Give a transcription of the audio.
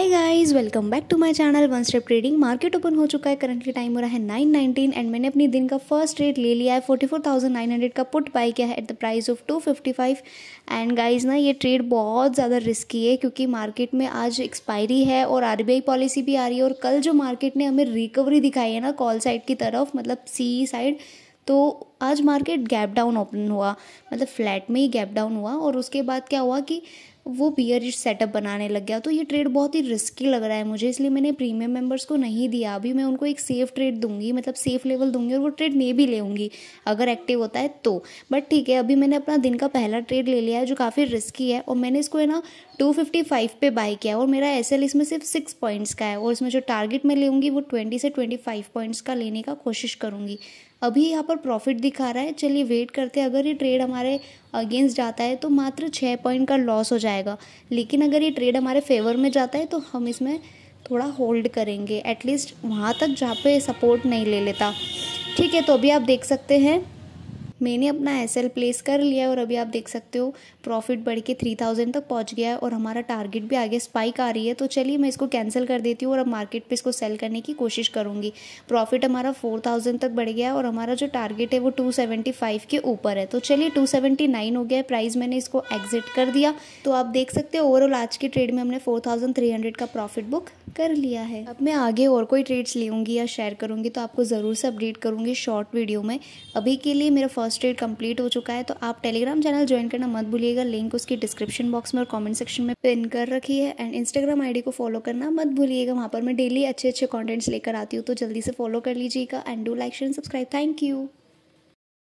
hi guys welcome back to my channel one step trading market open हो चुका है currently time हो रहा है नाइन नाइनटीन एंड मैंने अपनी दिन का फर्स्ट रेट ले लिया है forty four thousand nine hundred का पुट बाई किया है at the price of two fifty five and guys ना ये ट्रेड बहुत ज़्यादा रिस्की है क्योंकि मार्केट में आज एक्सपायरी है और आर पॉलिसी भी आ रही है और कल जो मार्केट ने हमें रिकवरी दिखाई है ना कॉल साइड की तरफ मतलब सी साइड तो आज मार्केट गैप डाउन ओपन हुआ मतलब फ्लैट में ही गैप डाउन हुआ और उसके बाद क्या हुआ कि वो बियरिश सेटअप बनाने लग गया तो ये ट्रेड बहुत ही रिस्की लग रहा है मुझे इसलिए मैंने प्रीमियम मेंबर्स को नहीं दिया अभी मैं उनको एक सेफ ट्रेड दूंगी मतलब सेफ लेवल दूंगी और वो ट्रेड मैं भी लेंगी अगर एक्टिव होता है तो बट ठीक है अभी मैंने अपना दिन का पहला ट्रेड ले लिया है जो काफ़ी रिस्की है और मैंने इसको है ना टू फिफ्टी फाइव पे बाई किया और मेरा एस एल इसमें सिर्फ सिक्स पॉइंट्स का है और इसमें जो टारगेट मैं लेंगी वो ट्वेंटी से ट्वेंटी फाइव पॉइंट्स का लेने का कोशिश करूँगी अभी यहाँ पर प्रॉफिट दिखा रहा है चलिए वेट करते हैं अगर ये ट्रेड हमारे अगेंस्ट जाता है तो मात्र छः पॉइंट का लॉस हो जाएगा लेकिन अगर ये ट्रेड हमारे फेवर में जाता है तो हम इसमें थोड़ा होल्ड करेंगे एटलीस्ट वहाँ तक जहाँ पे सपोर्ट नहीं ले लेता ठीक है तो अभी आप देख सकते हैं मैंने अपना एस एल प्लेस कर लिया और अभी आप देख सकते हो प्रॉफिट बढ़ के थ्री थाउजेंड तक पहुंच गया है और हमारा टारगेट भी आगे स्पाइक आ रही है तो चलिए मैं इसको कैंसिल कर देती हूँ और अब मार्केट पे इसको सेल करने की कोशिश करूँगी प्रॉफिट हमारा फोर थाउजेंड तक बढ़ गया है और हमारा जो टारगेट है वो टू सेवेंटी फाइव के ऊपर है तो चलिए टू सेवेंटी नाइन हो गया है प्राइस मैंने इसको एग्जिट कर दिया तो आप देख सकते हो ओवरऑल आज के ट्रेड में हमने फोर थाउजेंड थ्री हंड्रेड का प्रॉफिट बुक कर लिया है अब मैं आगे और कोई ट्रेड्स लूँगी या शेयर करूँगी तो आपको ज़रूर से अपडेट करूँगी शॉर्ट वीडियो में अभी के लिए मेरा फर्स्ट ट्रेड कंप्लीट हो चुका है तो आप टेलीग्राम चैनल ज्वाइन करना मत भूलिएगा लिंक उसकी डिस्क्रिप्शन बॉक्स में और कॉमेंट सेक्शन में पिन कर रखी है एंड इंस्टाग्राम आई को फॉलो करना मत भूलिएगा वहाँ पर मैं डेली अच्छे अच्छे कॉन्टेंट्स लेकर आती हूँ तो जल्दी से फॉलो कर लीजिएगा and do like share subscribe thank you